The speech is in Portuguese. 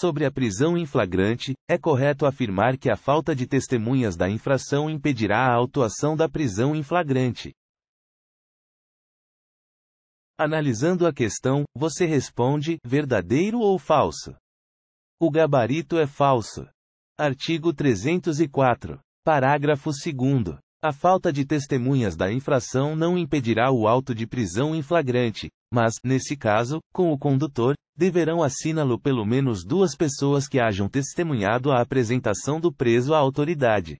Sobre a prisão em flagrante, é correto afirmar que a falta de testemunhas da infração impedirá a autuação da prisão em flagrante. Analisando a questão, você responde: verdadeiro ou falso? O gabarito é falso. Artigo 304. Parágrafo 2. A falta de testemunhas da infração não impedirá o auto de prisão em flagrante, mas, nesse caso, com o condutor, deverão assiná-lo pelo menos duas pessoas que hajam testemunhado a apresentação do preso à autoridade.